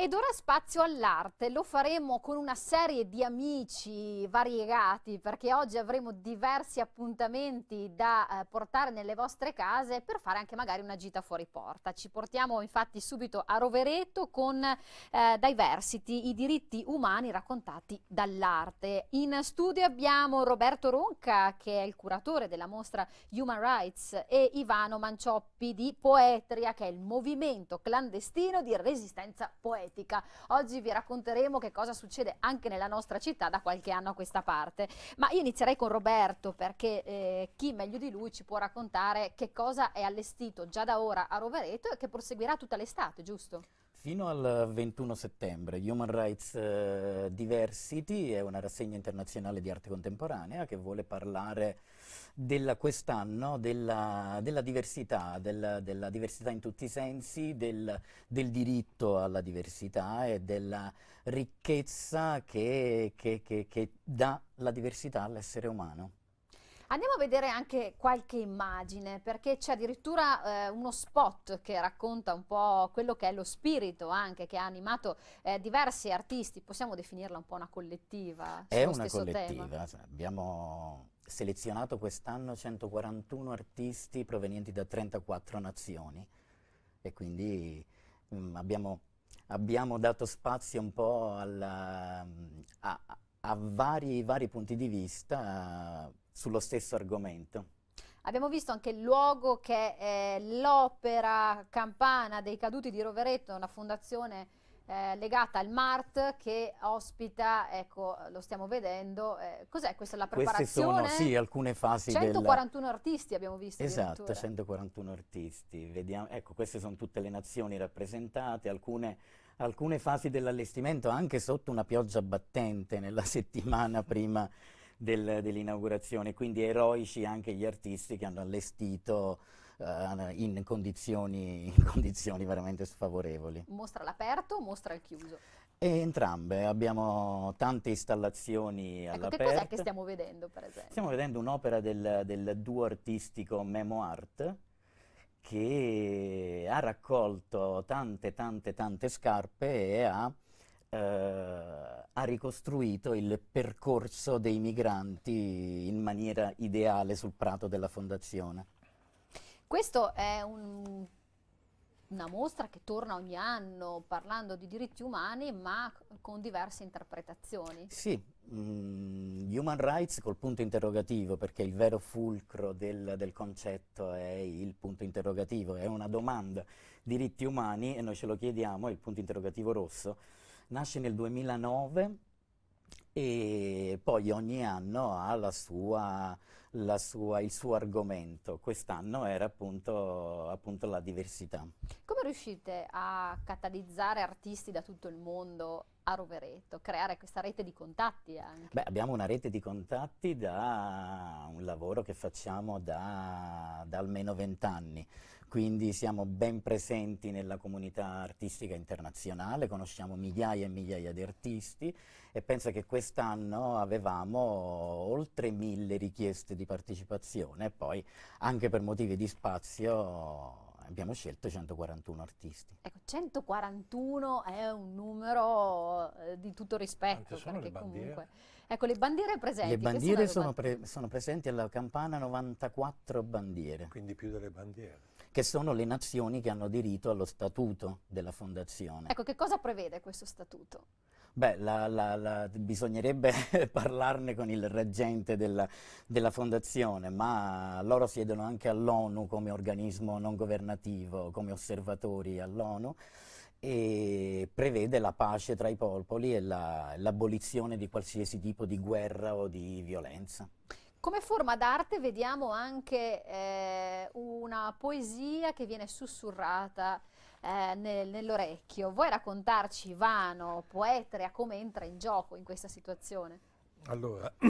Ed ora spazio all'arte, lo faremo con una serie di amici variegati perché oggi avremo diversi appuntamenti da eh, portare nelle vostre case per fare anche magari una gita fuori porta. Ci portiamo infatti subito a Rovereto con eh, Diversity, i diritti umani raccontati dall'arte. In studio abbiamo Roberto Ronca che è il curatore della mostra Human Rights e Ivano Mancioppi di Poetria che è il movimento clandestino di resistenza poetica poetica. Oggi vi racconteremo che cosa succede anche nella nostra città da qualche anno a questa parte. Ma io inizierei con Roberto perché eh, chi meglio di lui ci può raccontare che cosa è allestito già da ora a Rovereto e che proseguirà tutta l'estate, giusto? Fino al 21 settembre Human Rights eh, Diversity è una rassegna internazionale di arte contemporanea che vuole parlare della quest'anno, della, della diversità, del, della diversità in tutti i sensi, del, del, diritto alla diversità e della ricchezza che, che, che, che dà la diversità all'essere umano. Andiamo a vedere anche qualche immagine, perché c'è addirittura eh, uno spot che racconta un po' quello che è lo spirito anche, che ha animato eh, diversi artisti, possiamo definirla un po' una collettiva? È una collettiva, tema. abbiamo selezionato quest'anno 141 artisti provenienti da 34 nazioni e quindi mh, mm, abbiamo, abbiamo, dato spazio un po' alla, a, a vari, vari, punti di vista uh, sullo stesso argomento. Abbiamo visto anche il luogo che è l'opera campana dei caduti di Rovereto, una fondazione eh, legata al MART che ospita, ecco, lo stiamo vedendo, eh, cos'è questa la preparazione? Queste sono sì, alcune fasi 141 della... artisti abbiamo visto Esatto, 141 artisti. Vediamo, ecco, queste sono tutte le nazioni rappresentate, alcune alcune fasi dell'allestimento anche sotto una pioggia battente nella settimana prima del, dell'inaugurazione, quindi eroici anche gli artisti che hanno allestito eh, in, condizioni, in condizioni veramente sfavorevoli. Mostra l'aperto o mostra il chiuso? E entrambe, abbiamo tante installazioni ecco, all'aperto. Che cos'è che stiamo vedendo per esempio? Stiamo vedendo un'opera del, del, duo artistico Memo Art che ha raccolto tante tante tante scarpe e ha, eh, ha ricostruito il percorso dei migranti in maniera ideale sul prato della fondazione. Questo è un, una mostra che torna ogni anno parlando di diritti umani ma con diverse interpretazioni. Sì, mm, human rights col punto interrogativo perché il vero fulcro del, del concetto è il punto interrogativo, è una domanda. Diritti umani e noi ce lo chiediamo, è il punto interrogativo rosso, nasce nel 2009 e poi ogni anno ha sua, sua, il suo argomento. Quest'anno era appunto, appunto, la diversità. Come riuscite a catalizzare artisti da tutto il mondo a Rovereto, creare questa rete di contatti? Anche? Beh, abbiamo una rete di contatti da un lavoro che facciamo da, da almeno vent'anni quindi siamo ben presenti nella comunità artistica internazionale, conosciamo migliaia e migliaia di artisti e penso che quest'anno avevamo oltre mille richieste di partecipazione e poi anche per motivi di spazio abbiamo scelto 141 artisti. Ecco, 141 è un numero eh, di tutto rispetto. Sono le comunque... Ecco, le bandiere presenti. Le bandiere sono, sono, pre sono presenti alla campana 94 bandiere. Quindi più delle bandiere che sono le nazioni che hanno diritto allo statuto della fondazione. Ecco, che cosa prevede questo statuto? Beh, la, la, la, bisognerebbe parlarne con il reggente della, della, fondazione, ma loro siedono anche all'ONU come organismo non governativo, come osservatori all'ONU e prevede la pace tra i popoli e l'abolizione di qualsiasi tipo di guerra o di violenza. Come forma d'arte vediamo anche eh, una poesia che viene sussurrata eh, nel, nell'orecchio. Vuoi raccontarci, Ivano, poetria, come entra in gioco in questa situazione? Allora,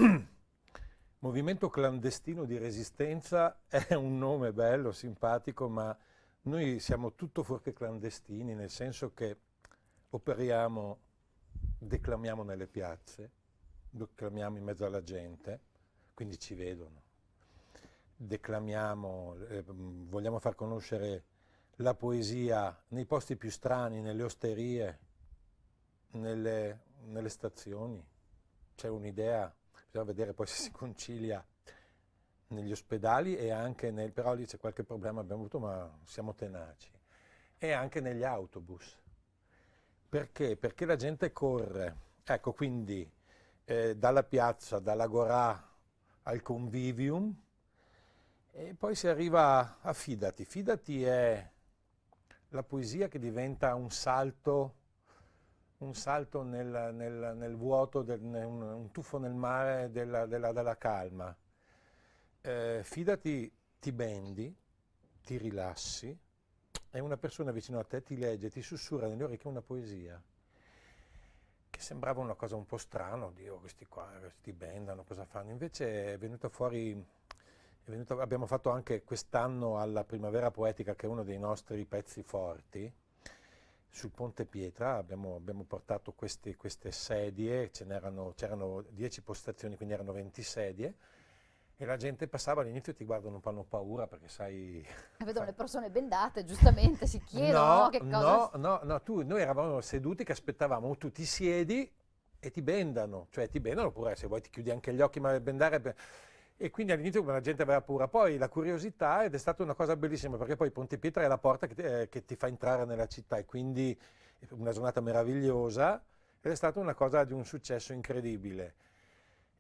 Movimento Clandestino di Resistenza è un nome bello, simpatico, ma noi siamo tutto fuorché clandestini, nel senso che operiamo, declamiamo nelle piazze, declamiamo in mezzo alla gente, quindi ci vedono. Declamiamo, eh, vogliamo far conoscere la poesia nei posti più strani, nelle osterie, nelle, nelle stazioni. C'è un'idea, bisogna vedere poi se si concilia negli ospedali e anche nel, però lì c'è qualche problema abbiamo avuto ma siamo tenaci, e anche negli autobus. Perché? Perché la gente corre. Ecco, quindi eh, dalla piazza, dalla gorà, al convivium e poi si arriva a Fidati. Fidati è la poesia che diventa un salto, un salto nel, nel, nel vuoto, del, un, un, tuffo nel mare della, della, della calma. Eh, fidati, ti bendi, ti rilassi e una persona vicino a te ti legge, ti sussurra nelle orecchie una poesia che sembrava una cosa un po' strana, Dio, questi qua, questi band cosa fanno, invece è venuto fuori, è venuto, abbiamo fatto anche quest'anno alla Primavera Poetica, che è uno dei nostri pezzi forti, sul Ponte Pietra abbiamo, abbiamo portato queste, queste sedie, c'erano 10 postazioni, quindi erano 20 sedie, e la gente passava all'inizio e ti guardano, un po' hanno paura perché sai... E eh, vedono le persone bendate, giustamente, si chiedono no, che cosa... No, no, no, tu, noi eravamo seduti che aspettavamo, tu ti siedi e ti bendano, cioè ti bendano oppure se vuoi ti chiudi anche gli occhi ma bendare... E quindi all'inizio la gente aveva paura, poi la curiosità ed è stata una cosa bellissima perché poi Ponte Pietra è la porta che, eh, che ti fa entrare nella città e quindi una giornata meravigliosa ed è stata una cosa di un successo incredibile.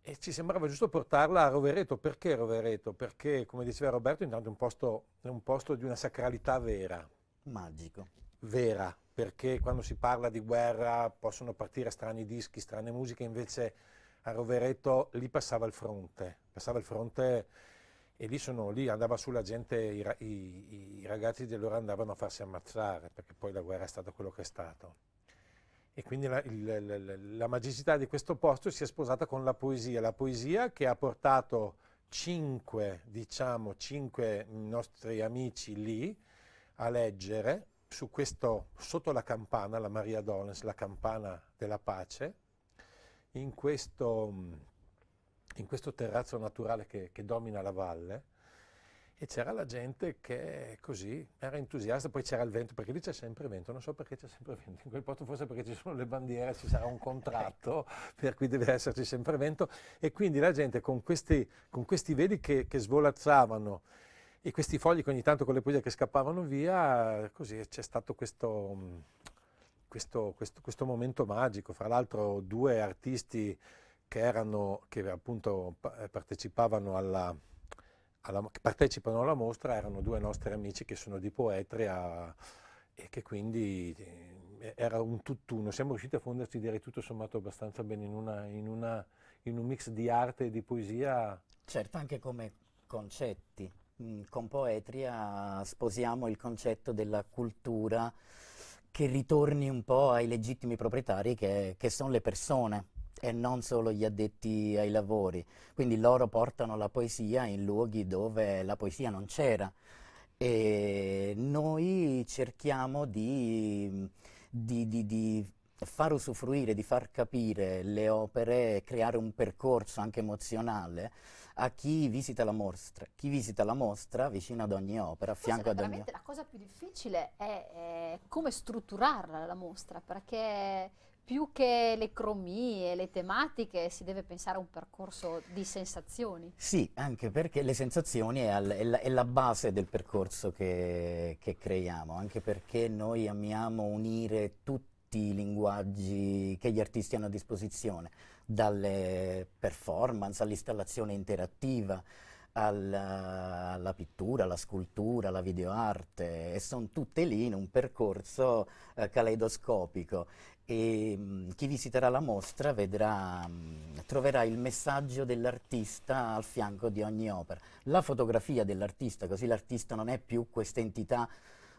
E ci sembrava giusto portarla a Rovereto. Perché Rovereto? Perché, come diceva Roberto, intanto è un posto, è un posto di una sacralità vera. Magico. Vera, perché quando si parla di guerra possono partire strani dischi, strane musiche, invece a Rovereto lì passava il fronte, passava il fronte e lì, sono, lì andava sulla gente, i, i, i ragazzi di allora andavano a farsi ammazzare, perché poi la guerra è stata quello che è stato. E quindi la, il, la, magicità di questo posto si è sposata con la poesia, la poesia che ha portato cinque, diciamo, cinque nostri amici lì a leggere su questo, sotto la campana, la Maria Dolens, la campana della pace, in questo, in questo terrazzo naturale che, che domina la valle, e c'era la gente che così era entusiasta, poi c'era il vento, perché lì c'è sempre vento, non so perché c'è sempre vento, in quel posto forse perché ci sono le bandiere, ci sarà un contratto, ecco. per cui deve esserci sempre vento, e quindi la gente con questi, con questi veli che, che, svolazzavano e questi fogli che ogni tanto con le poesie che scappavano via, così c'è stato questo, questo, questo, questo momento magico, fra l'altro due artisti che, erano, che appunto eh, partecipavano alla alla, che partecipano alla mostra erano due nostri amici che sono di Poetria e che quindi eh, era un tutt'uno. Siamo riusciti a fondersi direi tutto sommato abbastanza bene in, una, in, una, in un mix di arte e di poesia. Certo, anche come concetti. Mm, con Poetria ah, sposiamo il concetto della cultura che ritorni un po' ai legittimi proprietari che, che sono le persone e non solo gli addetti ai lavori. Quindi loro portano la poesia in luoghi dove la poesia non c'era e noi cerchiamo di, di, di, di far usufruire, di far capire le opere, creare un percorso anche emozionale a chi visita la mostra. Chi visita la mostra vicino ad ogni opera, a fianco ad ogni opera. La cosa più difficile è, è come strutturarla la mostra, perché più che le cromie, le tematiche, si deve pensare a un percorso di sensazioni. Sì, anche perché le sensazioni è, al, è, la, è la, base del percorso che, che, creiamo, anche perché noi amiamo unire tutti i linguaggi che gli artisti hanno a disposizione, dalle performance all'installazione interattiva, alla, alla, pittura, alla scultura, alla videoarte e sono tutte lì in un percorso eh, caleidoscopico e mh, mm, chi visiterà la mostra vedrà, mh, mm, troverà il messaggio dell'artista al fianco di ogni opera. La fotografia dell'artista, così l'artista non è più questa entità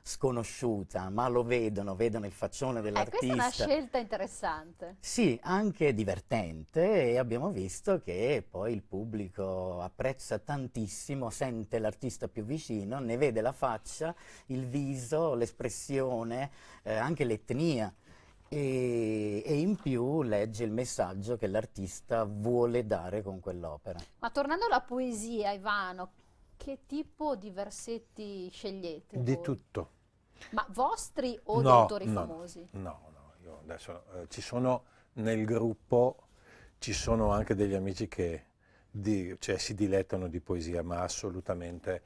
sconosciuta, ma lo vedono, vedono il faccione dell'artista. Eh, questa è una scelta interessante. Sì, anche divertente e abbiamo visto che poi il pubblico apprezza tantissimo, sente l'artista più vicino, ne vede la faccia, il viso, l'espressione, eh, anche l'etnia. E, e, in più legge il messaggio che l'artista vuole dare con quell'opera. Ma tornando alla poesia, Ivano, che tipo di versetti scegliete? Di voi? tutto. Ma vostri o no, di no, famosi? No, no, io adesso eh, ci sono nel gruppo, ci sono anche degli amici che di, cioè, si dilettano di poesia, ma assolutamente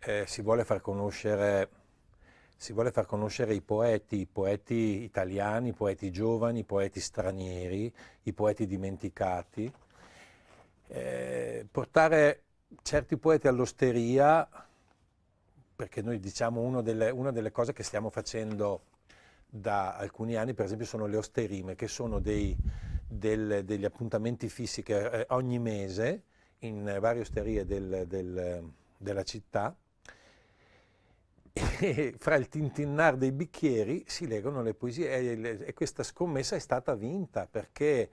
eh, si, vuole far conoscere, si vuole far conoscere i poeti, i poeti italiani, i poeti giovani, i poeti stranieri, i poeti dimenticati. Eh, portare certi poeti all'osteria perché noi diciamo delle, una delle cose che stiamo facendo da alcuni anni, per esempio, sono le osterime, che sono dei, del, degli appuntamenti fissi che eh, ogni mese in varie osterie del, del, della città e fra il tintinnar dei bicchieri si legano le poesie e, le, e questa scommessa è stata vinta perché,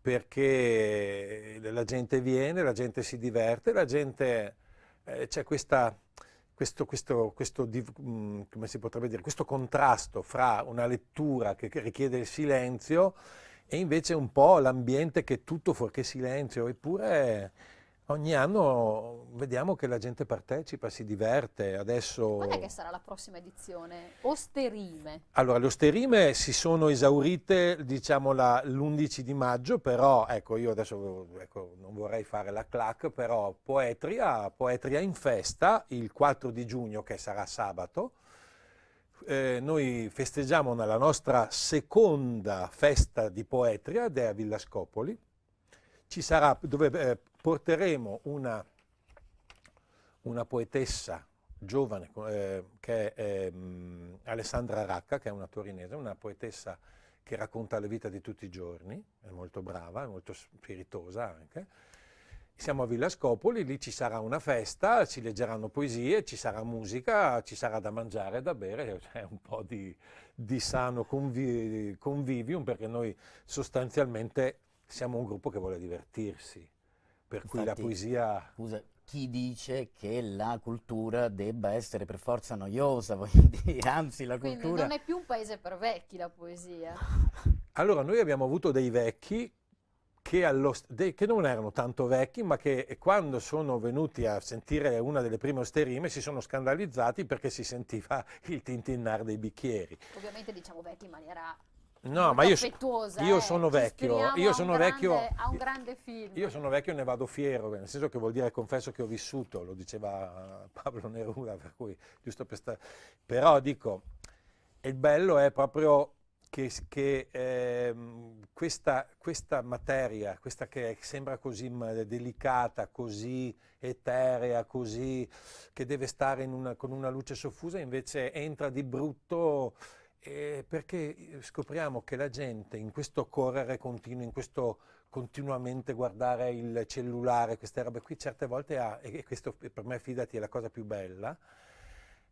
perché, la gente viene, la gente si diverte, la gente eh, c'è questa questo, questo, questo, mm, dire, questo, contrasto fra una lettura che richiede il silenzio e invece un po' l'ambiente che è tutto fuorché silenzio, eppure ogni anno vediamo che la gente partecipa, si diverte. Adesso... Quando è che sarà la prossima edizione? Osterime. Allora, le osterime si sono esaurite, diciamo, l'11 di maggio, però, ecco, io adesso ecco, non vorrei fare la clac, però Poetria, Poetria in festa, il 4 di giugno, che sarà sabato, eh, noi festeggiamo la nostra seconda festa di Poetria, dea Villascopoli, ci sarà, dove eh, porteremo una, una poetessa giovane, eh, che è eh, Alessandra Racca, che è una torinese, una poetessa che racconta la vita di tutti i giorni, è molto brava, è molto spiritosa anche. Siamo a Villa Scopoli, lì ci sarà una festa, si leggeranno poesie, ci sarà musica, ci sarà da mangiare, e da bere, c'è un po' di, di sano convi convivium perché noi sostanzialmente siamo un gruppo che vuole divertirsi. Per cui Infatti, la poesia... Scusa, chi dice che la cultura debba essere per forza noiosa, voglio dire, anzi la Quindi cultura... non è più un paese per vecchi la poesia. Allora, noi abbiamo avuto dei vecchi che, allo, de, che, non erano tanto vecchi, ma che quando sono venuti a sentire una delle prime osterime si sono scandalizzati perché si sentiva il tintinnare dei bicchieri. Ovviamente diciamo vecchi in maniera No, ma io, io eh, sono vecchio, io sono vecchio, grande, io sono vecchio e ne vado fiero, nel senso che vuol dire confesso che ho vissuto, lo diceva Pablo Neruda, per cui giusto per stare. Però dico, il bello è proprio che, che eh, questa, questa, materia, questa che sembra così delicata, così eterea, così, che deve stare una, con una luce soffusa, invece entra di brutto eh, perché eh, scopriamo che la gente in questo correre continuo, in questo continuamente guardare il cellulare, queste robe qui, certe volte ha, e questo per me fidati è la cosa più bella,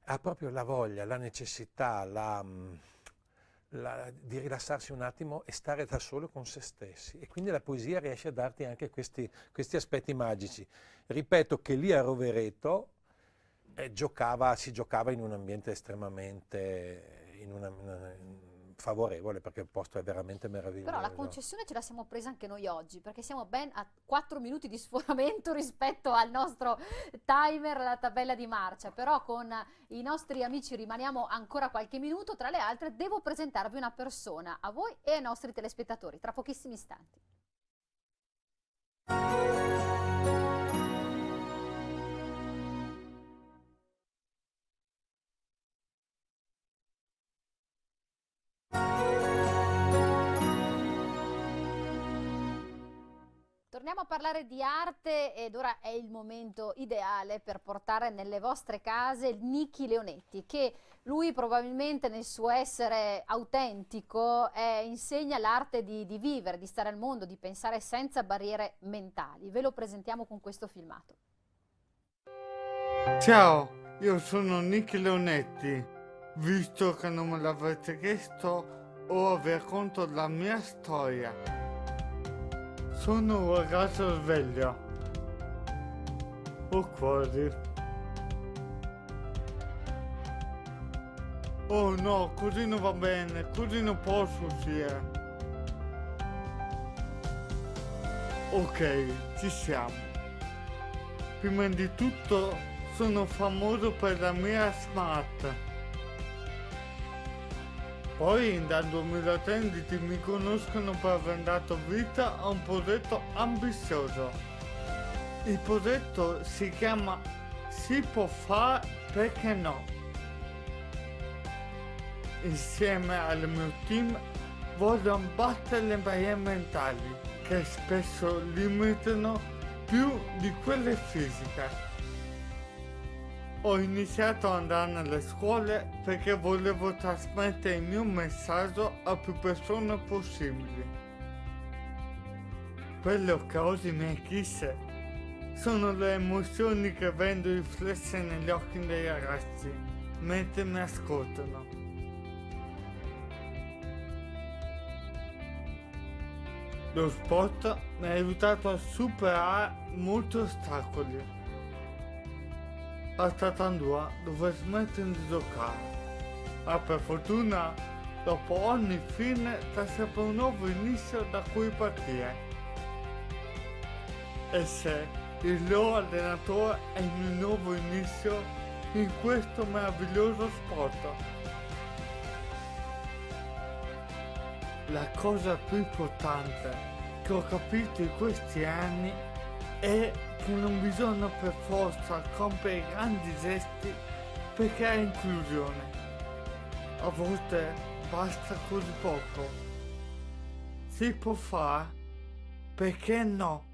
ha proprio la voglia, la necessità la, mm, la, di rilassarsi un attimo e stare da solo con se stessi. E quindi la poesia riesce a darti anche questi, questi aspetti magici. Ripeto che lì a Rovereto eh, giocava, si giocava in un ambiente estremamente in una, in una in favorevole perché il posto è veramente meraviglioso. Però la concessione ce la siamo presa anche noi oggi perché siamo ben a 4 minuti di sforamento rispetto al nostro timer, la tabella di marcia, però con i nostri amici rimaniamo ancora qualche minuto, tra le altre devo presentarvi una persona a voi e ai nostri telespettatori tra pochissimi istanti. torniamo a parlare di arte ed ora è il momento ideale per portare nelle vostre case Niki Leonetti che lui probabilmente nel suo essere autentico eh, insegna l'arte di, di vivere, di stare al mondo, di pensare senza barriere mentali. Ve lo presentiamo con questo filmato. Ciao, io sono Niki Leonetti. Visto che non me l'avete chiesto, ora vi racconto la mia storia. Sono un ragazzo sveglio. O quasi. Oh no, così non va bene, così non posso uscire. Eh. Ok, ci siamo. Prima di tutto sono famoso per la mia smart. Poi dal 2013 mi conoscono per aver dato vita a un progetto ambizioso. Il progetto si chiama Si può fare perché no. Insieme al mio team voglio abbattere le barriere mentali che spesso limitano più di quelle fisiche ho iniziato ad andare nelle scuole perché volevo trasmettere il mio messaggio a più persone possibili. Quello che oggi mi acchisse sono le emozioni che vedo riflesse negli occhi dei ragazzi mentre mi ascoltano. Lo sport mi ha aiutato a superare molti ostacoli a Tatandua dove smettono di giocare. Ma per fortuna, dopo ogni fine c'è sempre un nuovo inizio da cui partire. E se il loro allenatore è il mio nuovo inizio in questo meraviglioso sport. la cosa più importante che ho capito in questi anni è che non bisogna per forza compiere grandi gesti per creare inclusione. A volte basta così poco. Si può fare, perché no?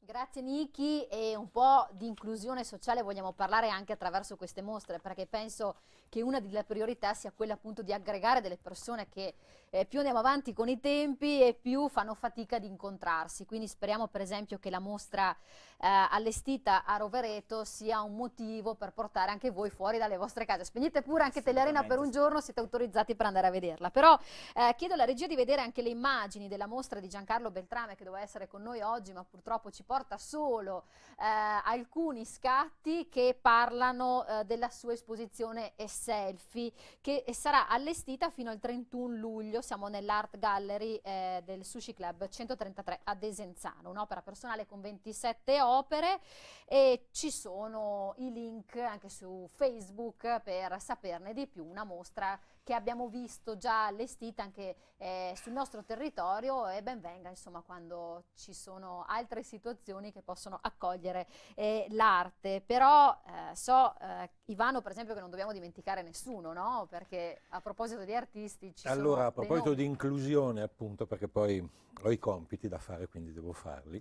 Grazie Niki e un po' di inclusione sociale vogliamo parlare anche attraverso queste mostre perché penso che una delle priorità sia quella appunto di aggregare delle persone che eh, più andiamo avanti con i tempi e più fanno fatica ad incontrarsi. Quindi speriamo per esempio che la mostra eh, allestita a Rovereto sia un motivo per portare anche voi fuori dalle vostre case. Spegnete pure anche Telerena per un giorno, siete autorizzati per andare a vederla. Però eh, chiedo alla regia di vedere anche le immagini della mostra di Giancarlo Beltrame che doveva essere con noi oggi, ma purtroppo ci porta solo eh, alcuni scatti che parlano eh, della sua esposizione estiva selfie che sarà allestita fino al 31 luglio, siamo nell'Art Gallery eh, del Sushi Club 133 a Desenzano, un'opera personale con 27 opere e ci sono i link anche su Facebook per saperne di più, una mostra che abbiamo visto già allestita anche eh, sul nostro territorio e ben venga insomma quando ci sono altre situazioni che possono accogliere eh, l'arte. Però eh, so, eh, Ivano per esempio, che non dobbiamo dimenticare nessuno, no? Perché a proposito di artisti ci Allora, a proposito di inclusione appunto, perché poi ho i compiti da fare, quindi devo farli,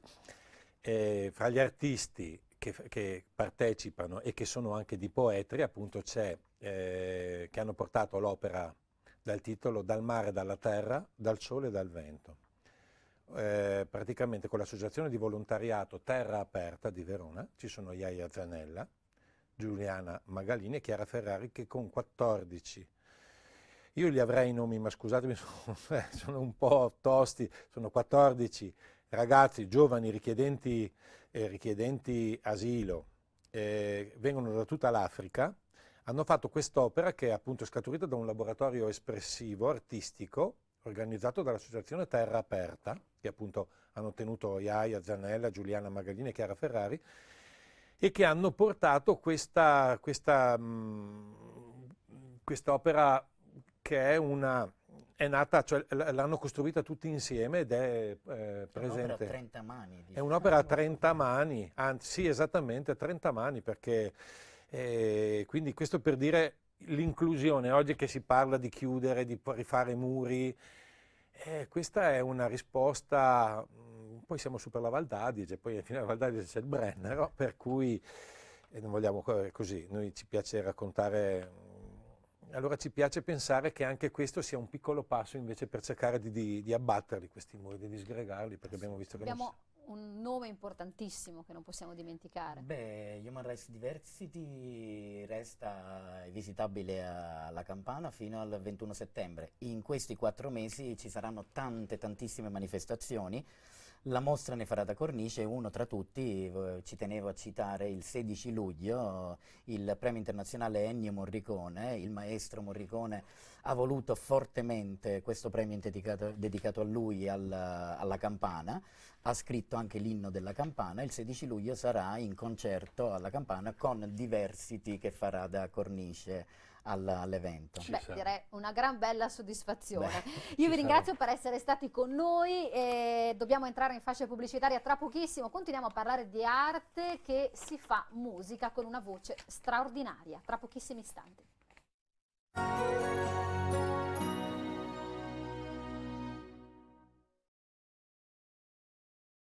eh, fra gli artisti che, che, partecipano e che sono anche di Poetri, appunto c'è, eh, che hanno portato l'opera dal titolo Dal mare, dalla terra, dal sole e dal vento. Eh, praticamente con l'associazione di volontariato Terra Aperta di Verona ci sono Iaia Zanella, Giuliana Magalini e Chiara Ferrari che con 14 io li avrei i nomi, ma scusatemi, sono, eh, sono un po' tosti, sono 14 ragazzi giovani richiedenti eh, richiedenti asilo eh, vengono da tutta l'Africa, hanno fatto quest'opera che è appunto scaturita da un laboratorio espressivo, artistico, organizzato dall'associazione Terra Aperta, che appunto hanno tenuto Iaia, Zanella, Giuliana Magalini e Chiara Ferrari, e che hanno portato questa, questa, mh, mm, quest'opera che è una è nata, cioè l'hanno costruita tutti insieme ed è eh, presente. È un'opera a 30 mani. Diciamo. È un'opera a 30 mani, anzi sì esattamente a 30 mani perché eh, quindi questo per dire l'inclusione, oggi che si parla di chiudere, di rifare muri, eh, questa è una risposta, mm, poi siamo su per la Val d'Adige, poi alla fine della Val d'Adige c'è il Brennero, per cui eh, non vogliamo così, noi ci piace raccontare allora ci piace pensare che anche questo sia un piccolo passo invece per cercare di, di, di abbatterli questi muri, di disgregarli, perché abbiamo visto che... Abbiamo non... un nome importantissimo che non possiamo dimenticare. Beh, Human Rights Diversity resta visitabile alla Campana fino al 21 settembre. In questi quattro mesi ci saranno tante, tantissime manifestazioni. La mostra ne farà da cornice, uno tra tutti, eh, ci tenevo a citare il 16 luglio, il premio internazionale Ennio Morricone, il maestro Morricone ha voluto fortemente questo premio dedicato, dedicato a lui, alla, alla campana, ha scritto anche l'inno della campana, il 16 luglio sarà in concerto alla campana con Diversity che farà da cornice al, all'evento. Beh, direi una gran bella soddisfazione. Beh, Io vi ringrazio sarà. per essere stati con noi e dobbiamo entrare in fascia pubblicitaria tra pochissimo. Continuiamo a parlare di arte che si fa musica con una voce straordinaria tra pochissimi istanti.